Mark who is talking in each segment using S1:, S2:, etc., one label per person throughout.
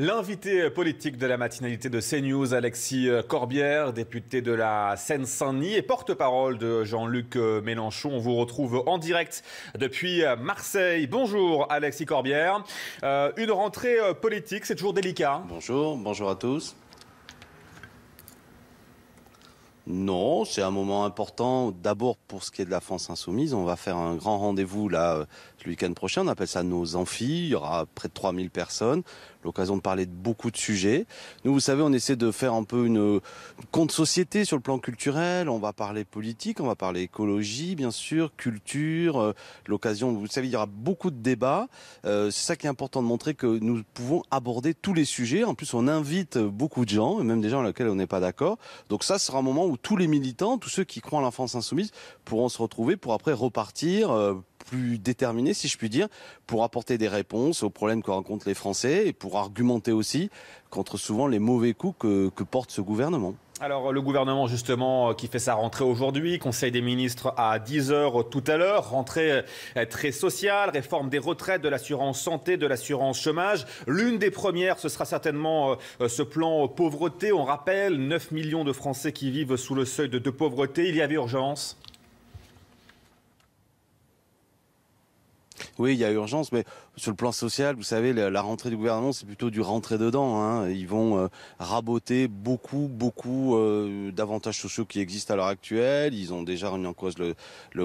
S1: L'invité politique de la matinalité de CNews, Alexis euh, Corbière, député de la Seine-Saint-Denis et porte-parole de Jean-Luc euh, Mélenchon. On vous retrouve en direct depuis euh, Marseille. Bonjour Alexis Corbière. une rentrée politique, c'est toujours délicat. Hein bonjour, bonjour à tous.
S2: Non, c'est un moment important. D'abord, pour ce qui est de la France insoumise, on va faire un grand rendez-vous là, euh, le week-end prochain. On appelle ça nos amphis. Il y aura près de 3000 personnes. L'occasion de parler de beaucoup de sujets. Nous, vous savez, on essaie de faire un peu une compte société sur le plan culturel. On va parler politique, on va parler écologie, bien sûr, culture, euh, l'occasion. Vous savez, il y aura beaucoup de débats. Euh, c'est ça qui est important de montrer que nous pouvons aborder tous les sujets. En plus, on invite beaucoup de gens, et même des gens avec lesquels on n'est pas d'accord. Donc ça sera un moment où tous les militants, tous ceux qui croient à l'enfance insoumise pourront se retrouver pour après repartir euh, plus déterminés, si je puis dire, pour apporter des réponses aux problèmes que rencontrent les Français et pour argumenter aussi contre souvent les mauvais coups que, porte ce gouvernement.
S1: Alors le gouvernement justement euh, qui fait sa rentrée aujourd'hui, Conseil des ministres à 10h tout à l'heure, rentrée euh, très sociale, réforme des retraites, de l'assurance santé, de l'assurance chômage. L'une des premières, ce sera certainement euh, ce plan pauvreté. On rappelle 9 millions de Français qui vivent sous le seuil de pauvreté. Il y avait urgence
S2: Oui, il y a urgence, mais sur le plan social, vous savez, la, rentrée du gouvernement, c'est plutôt du rentrer dedans. Hein. Ils vont euh, raboter beaucoup, beaucoup euh, d'avantages sociaux qui existent à l'heure actuelle. Ils ont déjà remis en cause le,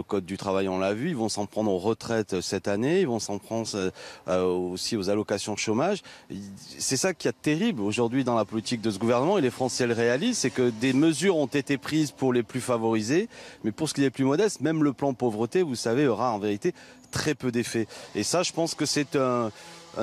S2: code du travail, on l'a vu. Ils vont s'en prendre aux retraites euh, cette année. Ils vont s'en prendre euh, aussi aux allocations chômage. C'est ça qui est terrible aujourd'hui dans la politique de ce gouvernement. Et les Français le réalisent, c'est que des mesures ont été prises pour les plus favorisés, mais pour ce qui est plus modeste, même le plan pauvreté, vous savez, aura en vérité très peu d'effets, Et ça, je pense que c'est un,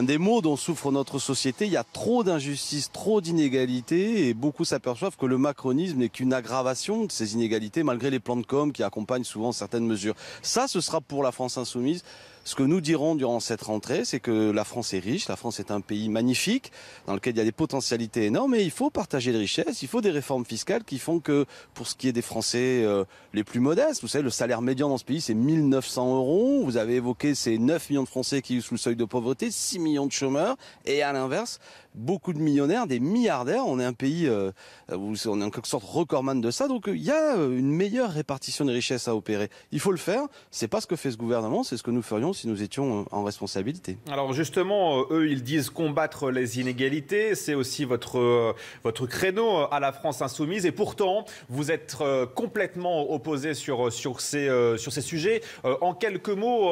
S2: des maux dont souffre notre société. Il y a trop d'injustices, trop d'inégalités et beaucoup s'aperçoivent que le macronisme n'est qu'une aggravation de ces inégalités malgré les plans de com qui accompagnent souvent certaines mesures. Ça, ce sera pour la France insoumise ce que nous dirons durant cette rentrée, c'est que la France est riche, la France est un pays magnifique dans lequel il y a des potentialités énormes et il faut partager les richesses, il faut des réformes fiscales qui font que pour ce qui est des Français euh, les plus modestes, vous savez, le salaire médian dans ce pays c'est 1900 euros, vous avez évoqué ces 9 millions de Français qui sont sous le seuil de pauvreté, 6 millions de chômeurs et à l'inverse, beaucoup de millionnaires, des milliardaires, on est un pays, euh, où on est en quelque sorte recordman de ça, donc il y a euh, une meilleure répartition des richesses à opérer. Il faut le faire, c'est pas ce que fait ce gouvernement, c'est ce que nous ferions si nous étions euh, en responsabilité.
S1: Alors justement, euh, eux, ils disent combattre les inégalités, c'est aussi votre, euh, votre créneau à la France insoumise, et pourtant, vous êtes complètement opposé sur, ces, sur ces sujets. En quelques mots,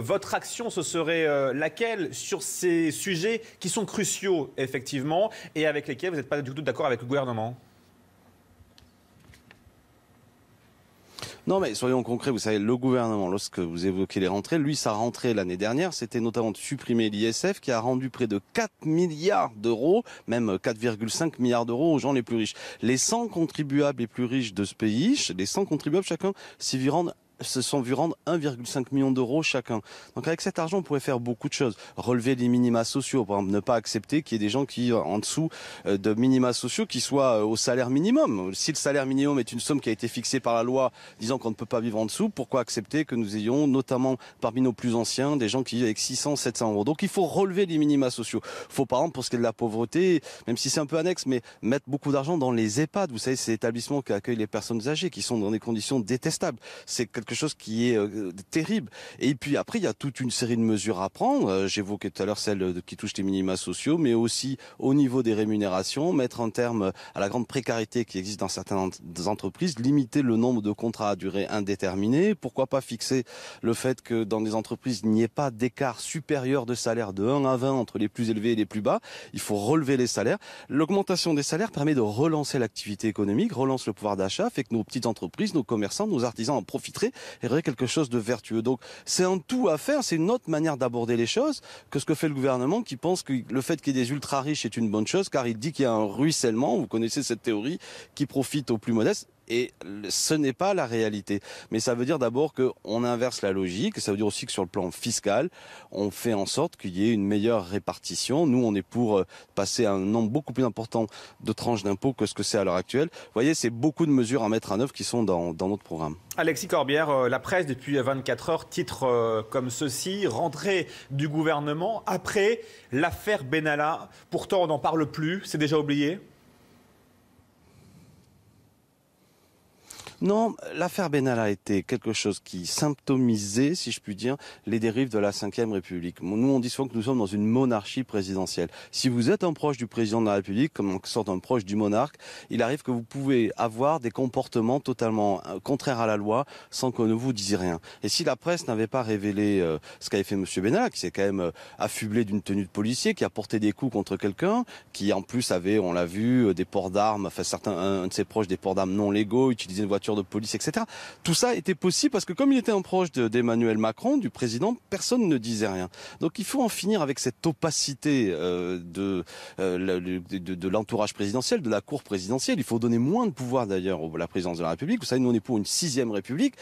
S1: votre action, ce serait laquelle sur ces sujets qui sont cruciaux, effectivement, et avec lesquels vous n'êtes pas du tout d'accord avec le gouvernement
S2: Non, mais soyons concrets. Vous savez, le gouvernement, lorsque vous évoquez les rentrées, lui, sa rentrée l'année dernière, c'était notamment de supprimer l'ISF qui a rendu près de 4 milliards d'euros, même 4,5 milliards d'euros aux gens les plus riches. Les 100 contribuables les plus riches de ce pays, les 100 contribuables chacun s'y rendent se sont vus rendre 1,5 million d'euros chacun. Donc avec cet argent, on pourrait faire beaucoup de choses. Relever les minima sociaux, par exemple, ne pas accepter qu'il y ait des gens qui, euh, en dessous euh, de minima sociaux, qui soient euh, au salaire minimum. Si le salaire minimum est une somme qui a été fixée par la loi, disant qu'on ne peut pas vivre en dessous, pourquoi accepter que nous ayons, notamment parmi nos plus anciens, des gens qui vivent avec 600, 700 euros Donc il faut relever les minima sociaux. Il faut, par exemple, pour ce qui est de la pauvreté, même si c'est un peu annexe, mais mettre beaucoup d'argent dans les EHPAD. Vous savez, ces établissements qui accueillent les personnes âgées, qui sont dans des conditions détestables. C'est chose qui est euh, terrible. Et puis après, il y a toute une série de mesures à prendre. Euh, j'évoquais tout à l'heure celle qui touche les minima sociaux, mais aussi au niveau des rémunérations, mettre un terme à la grande précarité qui existe dans certaines entreprises, limiter le nombre de contrats à durée indéterminée, pourquoi pas fixer le fait que dans des entreprises, il n'y ait pas d'écart supérieur de salaire de 1 à 20 entre les plus élevés et les plus bas. Il faut relever les salaires. L'augmentation des salaires permet de relancer l'activité économique, relance le pouvoir d'achat, fait que nos petites entreprises, nos commerçants, nos artisans en profiteraient aurait quelque chose de vertueux. Donc c'est un tout à faire, c'est une autre manière d'aborder les choses que ce que fait le gouvernement qui pense que le fait qu'il y ait des ultra riches est une bonne chose car il dit qu'il y a un ruissellement, vous connaissez cette théorie, qui profite aux plus modestes et ce n'est pas la réalité. Mais ça veut dire d'abord qu'on inverse la logique, ça veut dire aussi que sur le plan fiscal, on fait en sorte qu'il y ait une meilleure répartition. Nous, on est pour euh, passer à un nombre beaucoup plus important de tranches d'impôts que ce que c'est à l'heure actuelle. Vous voyez, c'est beaucoup de mesures à mettre en œuvre qui sont dans, dans notre programme.
S1: Alexis Corbière, euh, la presse depuis 24 euh, heures titre comme ceci, rentrée du gouvernement après l'affaire Benalla. Pourtant, on n'en parle plus, c'est déjà oublié.
S2: Non, l'affaire Benalla été quelque chose qui symptomisait, si je puis dire, les dérives de la Ve République. Nous, on dit souvent que nous sommes dans une monarchie présidentielle. Si vous êtes un proche du président de la République, comme en sorte un proche du monarque, il arrive que vous pouvez avoir des comportements totalement euh, contraires à la loi sans qu'on ne vous dise rien. Et si la presse n'avait pas révélé euh, ce qu'avait fait M. Benalla, qui s'est quand même euh, affublé d'une tenue de policier, qui a porté des coups contre quelqu'un, qui en plus avait, on l'a vu, des ports d'armes, enfin certains, de ses proches, des ports d'armes non légaux, utilisait une voiture de police, etc. Tout ça était possible parce que comme il était un proche d'Emmanuel Macron, du président, personne ne disait rien. Donc il faut en finir avec cette opacité euh, euh, de, de, l'entourage présidentiel, de la cour présidentielle. Il faut donner moins de pouvoir d'ailleurs à la présidence de la République. Vous savez, nous on est pour une sixième République.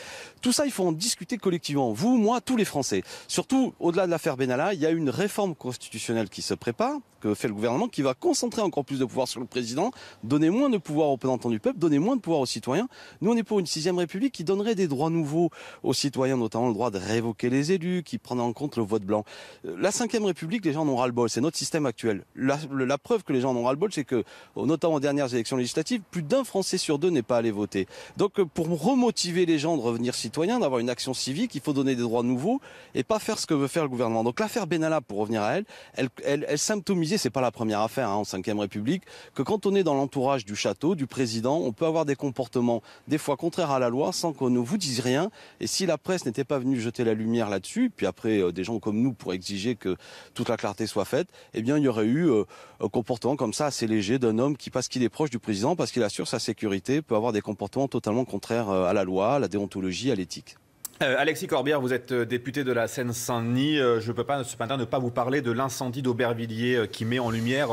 S2: Tout ça, il faut en discuter collectivement. Vous, moi, tous les Français. Surtout, au-delà de l'affaire Benalla, il y a une réforme constitutionnelle qui se prépare, que fait le gouvernement, qui va concentrer encore plus de pouvoir sur le président, donner moins de pouvoir aux représentants du peuple, donner moins de pouvoir aux citoyens. Nous, on pour une sixième république qui donnerait des droits nouveaux aux citoyens, notamment le droit de révoquer les élus, qui prendrait en compte le vote blanc. Euh, la cinquième république, les gens n'ont ras-le-bol. C'est notre système actuel. La, preuve que les gens n'ont ont ras-le-bol, c'est que, notamment aux dernières élections législatives, plus d'un Français sur deux n'est pas allé voter. Donc, euh, pour remotiver les gens de revenir citoyens, d'avoir une action civique, il faut donner des droits nouveaux et pas faire ce que veut faire le gouvernement. Donc, l'affaire Benalla, pour revenir à elle, elle, elle, symptomisait, c'est pas la première affaire en hein, en cinquième république, que quand on est dans l'entourage du château, du président, on peut avoir des comportements, des fois contraire à la loi sans qu'on ne vous dise rien. Et si la presse n'était pas venue jeter la lumière là-dessus, puis après euh, des gens comme nous pour exiger que toute la clarté soit faite, eh bien il y aurait eu euh, un comportement comme ça assez léger d'un homme qui, parce qu'il est proche du président, parce qu'il assure sa sécurité, peut avoir des comportements totalement contraires euh, à la loi, à la déontologie, à l'éthique.
S1: Euh, Alexis Corbière, vous êtes euh, député de la Seine-Saint-Denis. Euh, je ne peux pas ce matin ne pas vous parler de l'incendie d'Aubervilliers qui met en lumière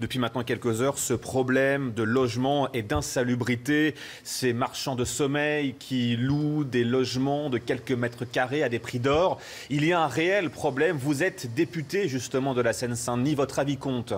S1: depuis maintenant quelques heures ce problème de logement et d'insalubrité. Ces marchands de sommeil qui louent des logements de quelques mètres carrés à des prix d'or. Il y a un réel problème. Vous êtes député justement de la Seine-Saint-Denis. Votre avis compte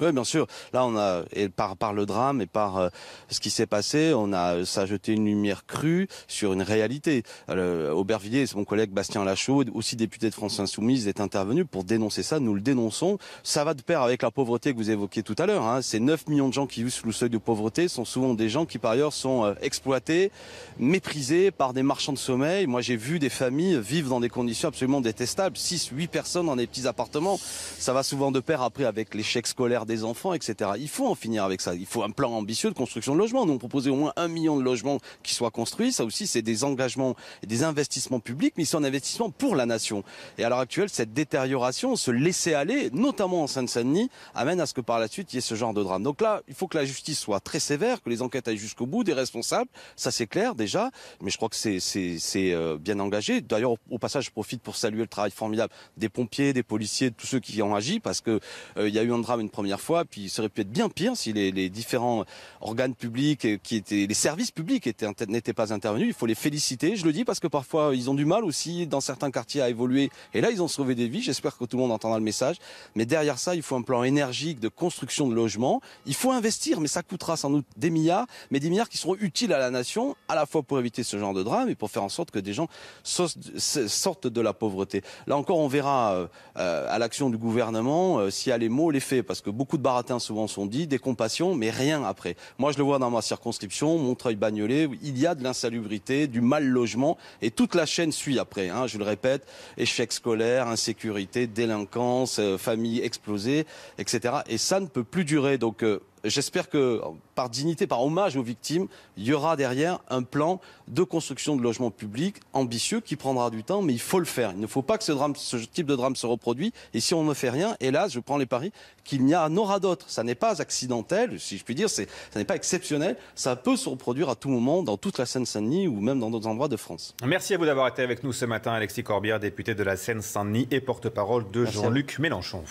S2: Oui, bien sûr. Là, on a, et par, par le drame et par euh, ce qui s'est passé, on a, ça a jeté une lumière crue sur une réalité. Euh, Aubervilliers, mon collègue Bastien Lachaud, aussi député de France Insoumise, est intervenu pour dénoncer ça. Nous le dénonçons. Ça va de pair avec la pauvreté que vous évoquiez tout à l'heure. Hein. Ces 9 millions de gens qui vivent sous le seuil de pauvreté sont souvent des gens qui, par ailleurs, sont euh, exploités, méprisés par des marchands de sommeil. Moi, j'ai vu des familles vivre dans des conditions absolument détestables. 6, 8 personnes dans des petits appartements. Ça va souvent de pair après avec l'échec scolaire des enfants, etc. Il faut en finir avec ça. Il faut un plan ambitieux de construction de logements. Nous, proposer au moins un million de logements qui soient construits. Ça aussi, c'est des engagements et des investissements publics, mais c'est un investissement pour la nation. Et à l'heure actuelle, cette détérioration, se laisser-aller, notamment en Seine-Saint-Denis, amène à ce que par la suite, il y ait ce genre de drame. Donc là, il faut que la justice soit très sévère, que les enquêtes aillent jusqu'au bout, des responsables. Ça, c'est clair, déjà. Mais je crois que c'est, euh, bien engagé. D'ailleurs, au passage, je profite pour saluer le travail formidable des pompiers, des policiers, de tous ceux qui ont agi, parce que euh, il y a eu un drame une première fois, puis il serait pu être bien pire si les, différents organes publics euh, qui étaient, les services publics étaient, n'étaient pas intervenus. Il faut les féliciter, je le dis, parce que parfois euh, ils ont du mal aussi dans certains quartiers à évoluer. Et là, ils ont sauvé des vies. J'espère que tout le monde entendra le message. Mais derrière ça, il faut un plan énergique de construction de logements. Il faut investir, mais ça coûtera sans doute des milliards, mais des milliards qui seront utiles à la nation, à la fois pour éviter ce genre de drame et pour faire en sorte que des gens sortent de la pauvreté. Là encore, on verra euh, à l'action du gouvernement s'il y a les mots, les faits, parce que beaucoup beaucoup de baratins souvent sont dit, des compassions, mais rien après. Moi, je le vois dans ma circonscription, Montreuil-Bagnolet, il y a de l'insalubrité, du mal logement, et toute la chaîne suit après. Hein, je le répète, échec scolaire, insécurité, délinquance, euh, famille explosée, etc. Et ça ne peut plus durer. Donc, euh, j'espère que par dignité, par hommage aux victimes, il y aura derrière un plan de construction de logements publics ambitieux qui prendra du temps, mais il faut le faire. Il ne faut pas que ce, type de drame se reproduise. Et si on ne fait rien, hélas, je prends les paris qu'il n'y en aura d'autres. Ça n'est pas accidentel, si je puis dire, ça n'est pas exceptionnel. Ça peut se reproduire à tout moment dans toute la Seine-Saint-Denis ou même dans d'autres endroits de France.
S1: Merci à vous d'avoir été avec nous ce matin, Alexis Corbière, député de la Seine-Saint-Denis et porte-parole de Jean-Luc Mélenchon.